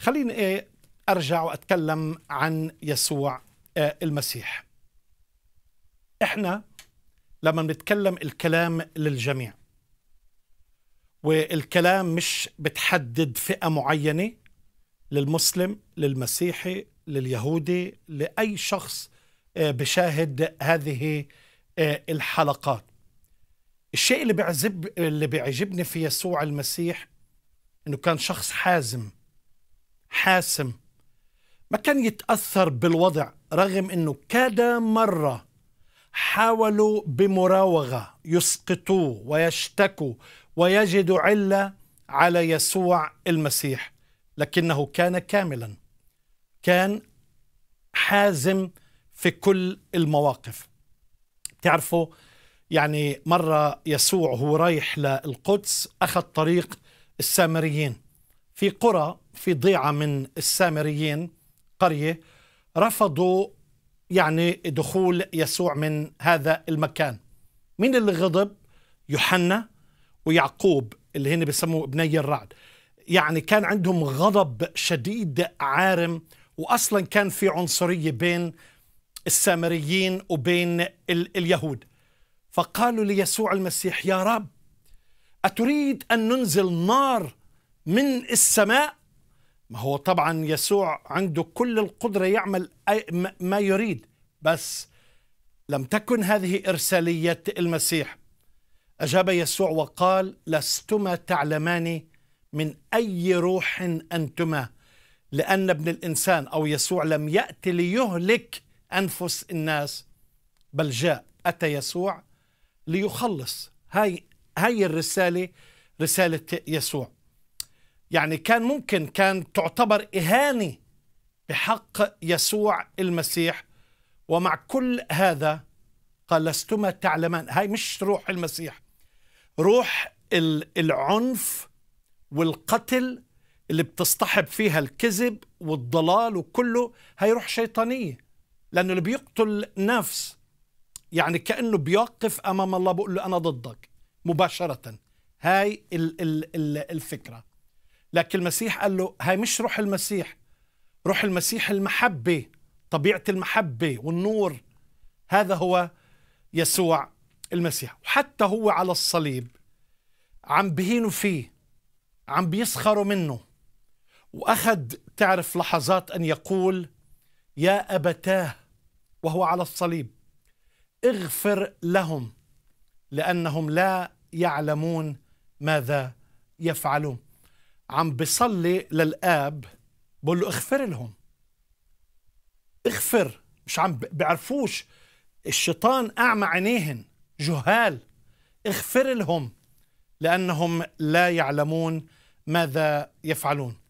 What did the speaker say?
خليني إيه أرجع وأتكلم عن يسوع آه، المسيح إحنا لما بنتكلم الكلام للجميع والكلام مش بتحدد فئة معينة للمسلم للمسيحي لليهودي لأي شخص آه، بشاهد هذه آه، الحلقات الشيء اللي بيعجب اللي بيعجبني في يسوع المسيح انه كان شخص حازم حاسم ما كان يتأثر بالوضع رغم أنه كذا مرة حاولوا بمراوغة يسقطوه ويشتكوا ويجدوا علة على يسوع المسيح لكنه كان كاملا كان حازم في كل المواقف تعرفوا يعني مرة يسوع هو رايح للقدس أخذ طريق السامريين في قرى في ضيعة من السامريين قرية رفضوا يعني دخول يسوع من هذا المكان مين اللي غضب يوحنا ويعقوب اللي هن بيسموه ابني الرعد يعني كان عندهم غضب شديد عارم واصلا كان في عنصريه بين السامريين وبين ال اليهود فقالوا ليسوع المسيح يا رب اتريد ان ننزل نار من السماء ما هو طبعا يسوع عنده كل القدرة يعمل ما يريد بس لم تكن هذه إرسالية المسيح أجاب يسوع وقال لستما تعلمان من أي روح أنتما لأن ابن الإنسان أو يسوع لم يأتي ليهلك أنفس الناس بل جاء أتى يسوع ليخلص هاي هاي الرسالة رسالة يسوع يعني كان ممكن كان تعتبر إهانة بحق يسوع المسيح ومع كل هذا قال لستما تعلمان هاي مش روح المسيح روح العنف والقتل اللي بتصطحب فيها الكذب والضلال وكله هي روح شيطانية لأنه اللي بيقتل نفس يعني كأنه بيوقف أمام الله بقول له أنا ضدك مباشرة هاي الفكرة لكن المسيح قال له هاي مش روح المسيح روح المسيح المحبة طبيعة المحبة والنور هذا هو يسوع المسيح وحتى هو على الصليب عم بهينوا فيه عم بيسخروا منه وأخذ تعرف لحظات أن يقول يا أبتاه وهو على الصليب اغفر لهم لأنهم لا يعلمون ماذا يفعلون عم بيصلي للآب بقول له اغفر لهم اغفر مش عم بيعرفوش الشيطان أعمى عينيهن جهال اغفر لهم لأنهم لا يعلمون ماذا يفعلون